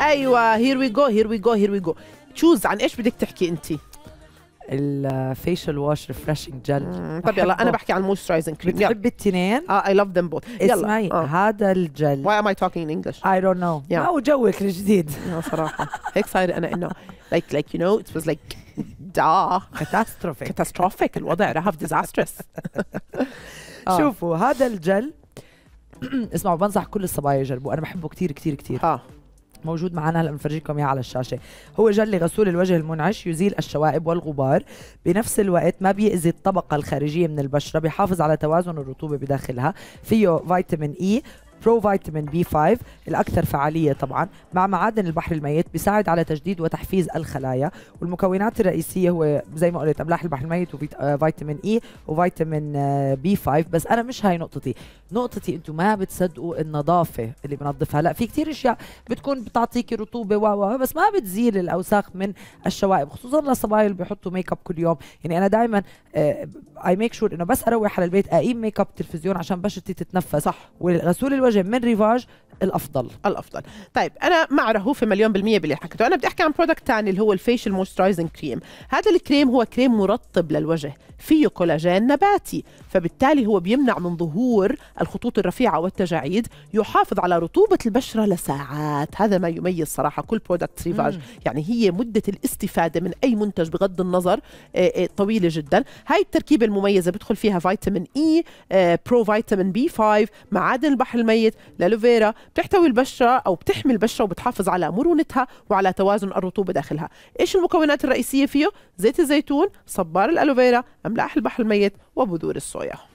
ايوه هير وي جو هير وي جو هير وي جو تشوز عن ايش بدك تحكي انت الفيشل واش ريفرشنج جل طب يلا انا بحكي عن المويسترايزنج كريم بتحبي التنين؟ اه اي لاف ذم بوث يلا اسمعي آه. هذا الجل واي ام اي توكينج انجلش؟ اي دونت نو ما هو جوك الجديد آه، صراحه هيك صاير انا انه لايك لايك يو نو ات واز لايك دا كاتاستروفيك كاتاستروفيك الوضع رهف آه. ديزاسترس شوفوا هذا الجل اسمعوا بنصح كل الصبايا يجربوا انا بحبه كثير كثير كثير اه موجود معنا هلا بنفرجيكم اياه على الشاشه هو جل لغسول الوجه المنعش يزيل الشوائب والغبار بنفس الوقت ما بيأذي الطبقه الخارجيه من البشره بيحافظ على توازن الرطوبه بداخلها فيه فيتامين اي برو فيتامين بي 5 الاكثر فعاليه طبعا مع معادن البحر الميت بيساعد على تجديد وتحفيز الخلايا والمكونات الرئيسيه هو زي ما قلت املاح البحر الميت آه، e وفيتامين اي وفيتامين بي 5 بس انا مش هاي نقطتي نقطتي انتم ما بتصدقوا النظافه اللي بنظفها هلا في كثير اشياء بتكون بتعطيكي رطوبه و بس ما بتزيل الاوساخ من الشوائب خصوصا للصبايا اللي بيحطوا ميك اب كل يوم يعني انا دائما اي ميك شور انه بس اروح على البيت اقيم ميك اب تلفزيون عشان بشرتي تتنفس صح والغسول الوجه الطاجن من ريفاج الافضل الافضل طيب انا مع رهوف مليون بالميه باللي حكيته انا بدي احكي عن برودكت ثاني اللي هو الفيشل مويسترايزنج كريم هذا الكريم هو كريم مرطب للوجه فيه كولاجين نباتي فبالتالي هو بيمنع من ظهور الخطوط الرفيعه والتجاعيد يحافظ على رطوبه البشره لساعات هذا ما يميز صراحه كل برودكت ريفاج يعني هي مده الاستفاده من اي منتج بغض النظر آه، آه، طويله جدا هاي التركيبه المميزه بدخل فيها فيتامين اي برو فيتامين بي 5 معادن البحر المي جيد لالوفيرا بتحتوي البشره او بتحمي البشره وبتحافظ على مرونتها وعلى توازن الرطوبه داخلها ايش المكونات الرئيسيه فيه زيت الزيتون صبار الالوفيرا املاح البحر الميت وبذور الصويا